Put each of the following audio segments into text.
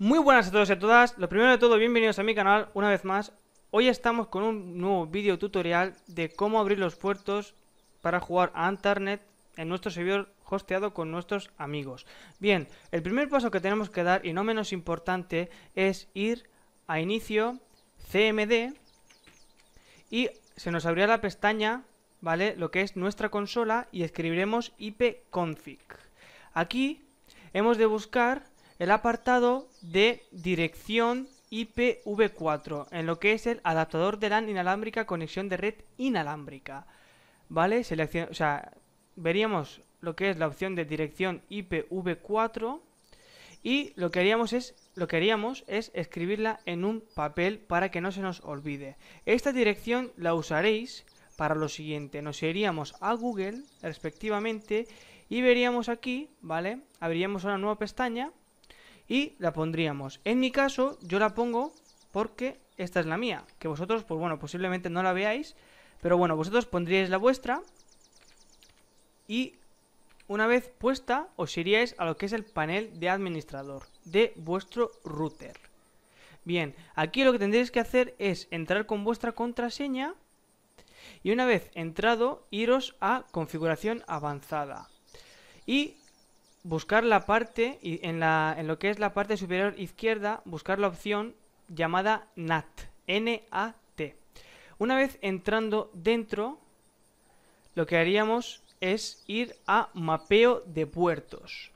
Muy buenas a todos y a todas, lo primero de todo bienvenidos a mi canal una vez más Hoy estamos con un nuevo vídeo tutorial de cómo abrir los puertos para jugar a Antarnet en nuestro servidor hosteado con nuestros amigos Bien, el primer paso que tenemos que dar y no menos importante es ir a inicio CMD y se nos abrirá la pestaña, ¿vale? Lo que es nuestra consola y escribiremos ipconfig Aquí hemos de buscar el apartado de dirección IPv4, en lo que es el adaptador de LAN inalámbrica, conexión de red inalámbrica. ¿Vale? o sea, veríamos lo que es la opción de dirección IPv4 y lo que haríamos es lo que haríamos es escribirla en un papel para que no se nos olvide. Esta dirección la usaréis para lo siguiente. Nos iríamos a Google, respectivamente, y veríamos aquí, ¿vale? Abriríamos una nueva pestaña y la pondríamos. En mi caso, yo la pongo porque esta es la mía, que vosotros, pues bueno, posiblemente no la veáis, pero bueno, vosotros pondríais la vuestra y una vez puesta, os iríais a lo que es el panel de administrador de vuestro router. Bien, aquí lo que tendréis que hacer es entrar con vuestra contraseña y una vez entrado, iros a configuración avanzada. Y buscar la parte, en, en lo que es la parte superior izquierda, buscar la opción llamada NAT. N-A-T. Una vez entrando dentro, lo que haríamos es ir a mapeo de puertos.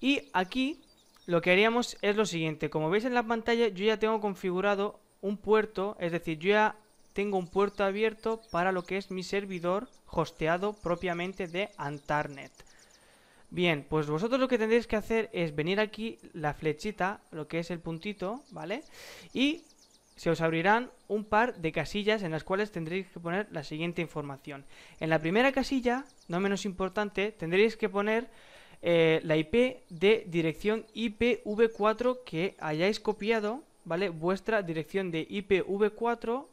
Y aquí lo que haríamos es lo siguiente. Como veis en la pantalla, yo ya tengo configurado un puerto, es decir, yo ya tengo un puerto abierto para lo que es mi servidor hosteado propiamente de Antarnet. Bien, pues vosotros lo que tendréis que hacer es venir aquí la flechita, lo que es el puntito, ¿vale? Y se os abrirán un par de casillas en las cuales tendréis que poner la siguiente información. En la primera casilla, no menos importante, tendréis que poner eh, la IP de dirección IPv4 que hayáis copiado, ¿vale? Vuestra dirección de IPv4,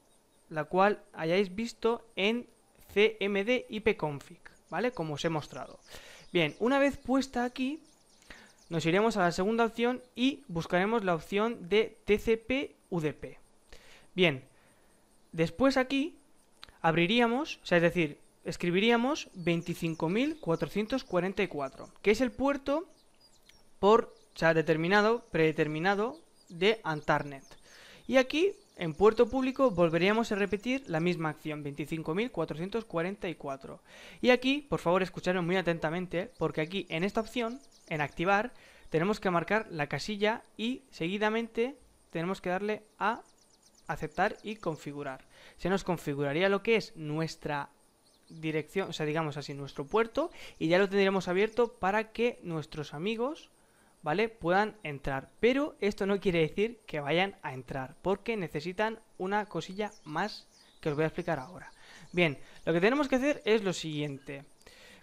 la cual hayáis visto en cmd ipconfig, ¿vale? Como os he mostrado. Bien, una vez puesta aquí, nos iremos a la segunda opción y buscaremos la opción de TCP-UDP. Bien, después aquí abriríamos, o sea, es decir, escribiríamos 25.444, que es el puerto por, o determinado, predeterminado de Antarnet. Y aquí, en puerto público, volveríamos a repetir la misma acción, 25.444. Y aquí, por favor, escucharos muy atentamente, porque aquí, en esta opción, en activar, tenemos que marcar la casilla y seguidamente tenemos que darle a aceptar y configurar. Se nos configuraría lo que es nuestra dirección, o sea, digamos así, nuestro puerto y ya lo tendríamos abierto para que nuestros amigos ¿vale? Puedan entrar. Pero esto no quiere decir que vayan a entrar, porque necesitan una cosilla más que os voy a explicar ahora. Bien, lo que tenemos que hacer es lo siguiente.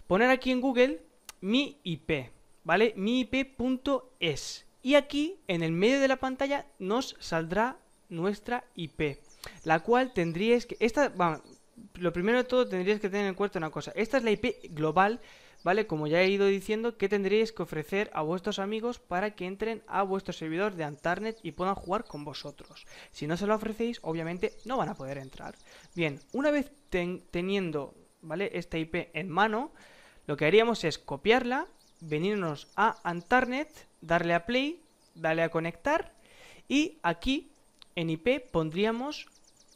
Poner aquí en Google mi IP, ¿vale? Mi IP.es. Y aquí, en el medio de la pantalla, nos saldrá nuestra IP, la cual tendríais que... Esta, va lo primero de todo tendríais que tener en cuenta una cosa. Esta es la IP global como ya he ido diciendo, ¿qué tendréis que ofrecer a vuestros amigos para que entren a vuestro servidor de Antarnet y puedan jugar con vosotros? Si no se lo ofrecéis, obviamente no van a poder entrar. Bien, una vez teniendo, ¿vale? Esta IP en mano, lo que haríamos es copiarla, venirnos a Antarnet, darle a play, darle a conectar y aquí en IP pondríamos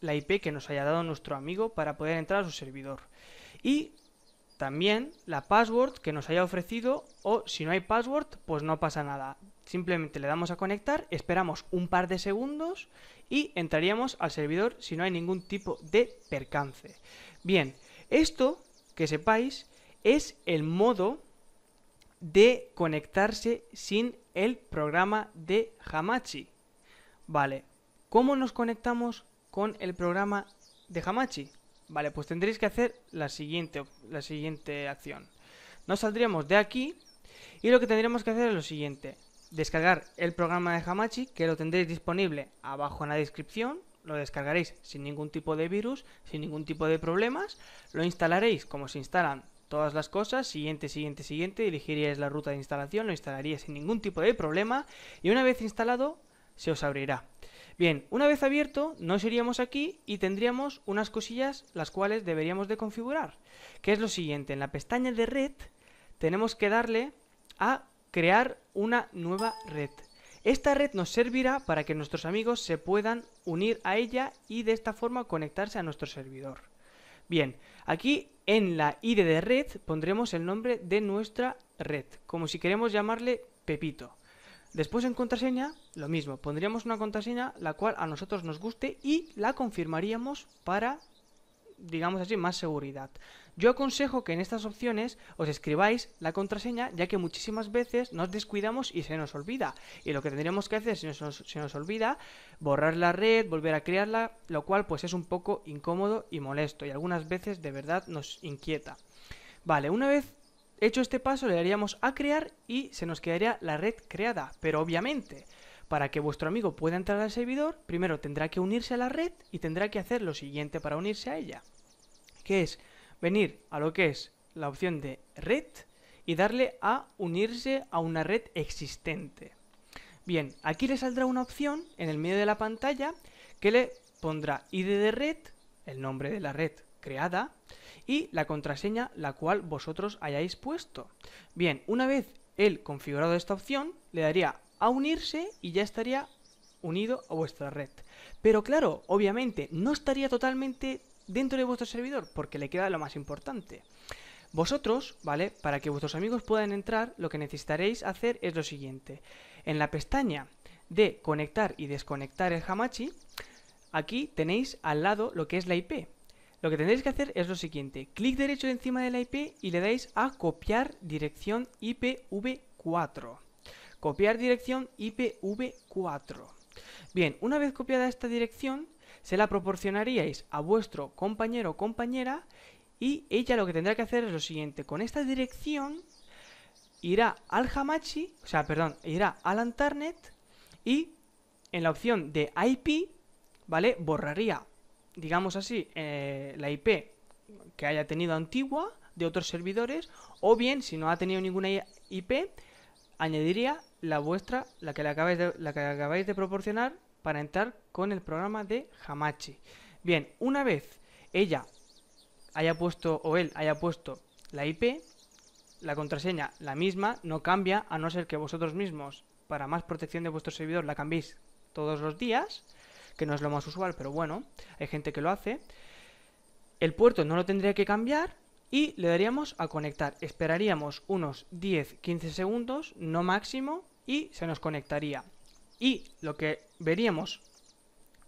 la IP que nos haya dado nuestro amigo para poder entrar a su servidor. Y también la password que nos haya ofrecido o si no hay password, pues no pasa nada. Simplemente le damos a conectar, esperamos un par de segundos y entraríamos al servidor si no hay ningún tipo de percance. Bien, esto que sepáis es el modo de conectarse sin el programa de Hamachi. Vale, ¿cómo nos conectamos con el programa de Hamachi? Vale, pues tendréis que hacer la siguiente, la siguiente acción. Nos saldríamos de aquí y lo que tendríamos que hacer es lo siguiente. Descargar el programa de Hamachi, que lo tendréis disponible abajo en la descripción. Lo descargaréis sin ningún tipo de virus, sin ningún tipo de problemas. Lo instalaréis como se instalan todas las cosas, siguiente, siguiente, siguiente, elegiríais la ruta de instalación, lo instalaríais sin ningún tipo de problema y una vez instalado se os abrirá. Bien, una vez abierto, nos iríamos aquí y tendríamos unas cosillas las cuales deberíamos de configurar, que es lo siguiente, en la pestaña de red tenemos que darle a crear una nueva red. Esta red nos servirá para que nuestros amigos se puedan unir a ella y de esta forma conectarse a nuestro servidor. Bien, aquí en la ID de red pondremos el nombre de nuestra red, como si queremos llamarle Pepito. Después en contraseña, lo mismo, pondríamos una contraseña la cual a nosotros nos guste y la confirmaríamos para, digamos así, más seguridad. Yo aconsejo que en estas opciones os escribáis la contraseña ya que muchísimas veces nos descuidamos y se nos olvida. Y lo que tendríamos que hacer si nos, se nos olvida, borrar la red, volver a crearla, lo cual pues es un poco incómodo y molesto y algunas veces de verdad nos inquieta. Vale, una vez Hecho este paso le daríamos a crear y se nos quedaría la red creada, pero obviamente para que vuestro amigo pueda entrar al servidor, primero tendrá que unirse a la red y tendrá que hacer lo siguiente para unirse a ella, que es venir a lo que es la opción de red y darle a unirse a una red existente. Bien, aquí le saldrá una opción en el medio de la pantalla que le pondrá ID de red, el nombre de la red creada y la contraseña la cual vosotros hayáis puesto. Bien, una vez él configurado esta opción, le daría a unirse y ya estaría unido a vuestra red. Pero claro, obviamente no estaría totalmente dentro de vuestro servidor porque le queda lo más importante. Vosotros, ¿vale? Para que vuestros amigos puedan entrar, lo que necesitaréis hacer es lo siguiente. En la pestaña de conectar y desconectar el Hamachi, aquí tenéis al lado lo que es la IP. Lo que tendréis que hacer es lo siguiente, clic derecho encima de la IP y le dais a copiar dirección IPv4. Copiar dirección IPv4. Bien, una vez copiada esta dirección, se la proporcionaríais a vuestro compañero o compañera y ella lo que tendrá que hacer es lo siguiente, con esta dirección irá al Hamachi, o sea, perdón, irá a Internet y en la opción de IP, ¿vale? Borraría digamos así, eh, la IP que haya tenido antigua de otros servidores, o bien, si no ha tenido ninguna IP, añadiría la vuestra, la que, le acabáis, de, la que acabáis de proporcionar para entrar con el programa de Hamachi. Bien, una vez ella haya puesto o él haya puesto la IP, la contraseña la misma, no cambia, a no ser que vosotros mismos, para más protección de vuestro servidor, la cambiéis todos los días que no es lo más usual, pero bueno, hay gente que lo hace. El puerto no lo tendría que cambiar y le daríamos a conectar. Esperaríamos unos 10-15 segundos, no máximo, y se nos conectaría. Y lo que veríamos,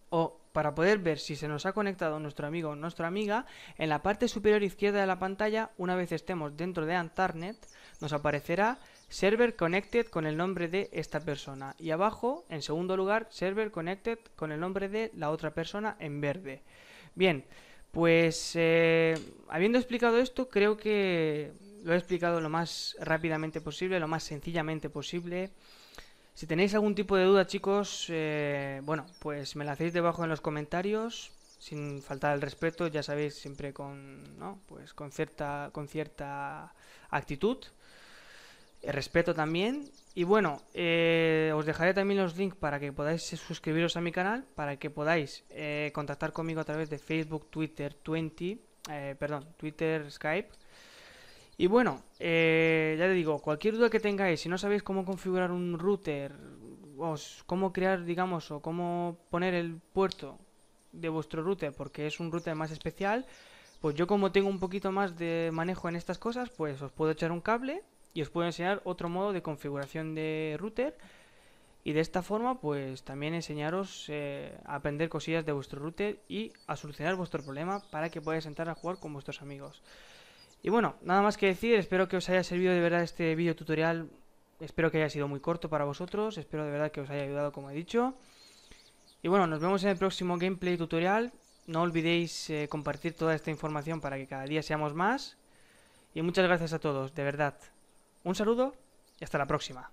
o para poder ver si se nos ha conectado nuestro amigo o nuestra amiga, en la parte superior izquierda de la pantalla, una vez estemos dentro de Antarnet, nos aparecerá server connected con el nombre de esta persona y abajo en segundo lugar server connected con el nombre de la otra persona en verde bien pues eh, habiendo explicado esto creo que lo he explicado lo más rápidamente posible lo más sencillamente posible si tenéis algún tipo de duda chicos eh, bueno pues me la hacéis debajo en los comentarios sin faltar el respeto ya sabéis siempre con pues con cierta con cierta actitud respeto también. Y bueno, eh, os dejaré también los links para que podáis suscribiros a mi canal, para que podáis eh, contactar conmigo a través de Facebook, Twitter, 20, eh, perdón, Twitter, Skype. Y bueno, ya te digo, cualquier duda que tengáis, si no sabéis cómo configurar un router, o cómo crear, digamos, o cómo poner el puerto de vuestro router, porque es un router más especial, pues yo como tengo un poquito más de manejo en estas cosas, pues os puedo echar un cable y os puedo enseñar otro modo de configuración de router y de esta forma pues también enseñaros a eh, aprender cosillas de vuestro router y a solucionar vuestro problema para que podáis entrar a jugar con vuestros amigos. Y bueno, nada más que decir, espero que os haya servido de verdad este vídeo tutorial, espero que haya sido muy corto para vosotros, espero de verdad que os haya ayudado como he dicho. Y bueno, nos vemos en el próximo gameplay tutorial, no olvidéis eh, compartir toda esta información para que cada día seamos más. Y muchas gracias a todos, de verdad. Un saludo y hasta la próxima.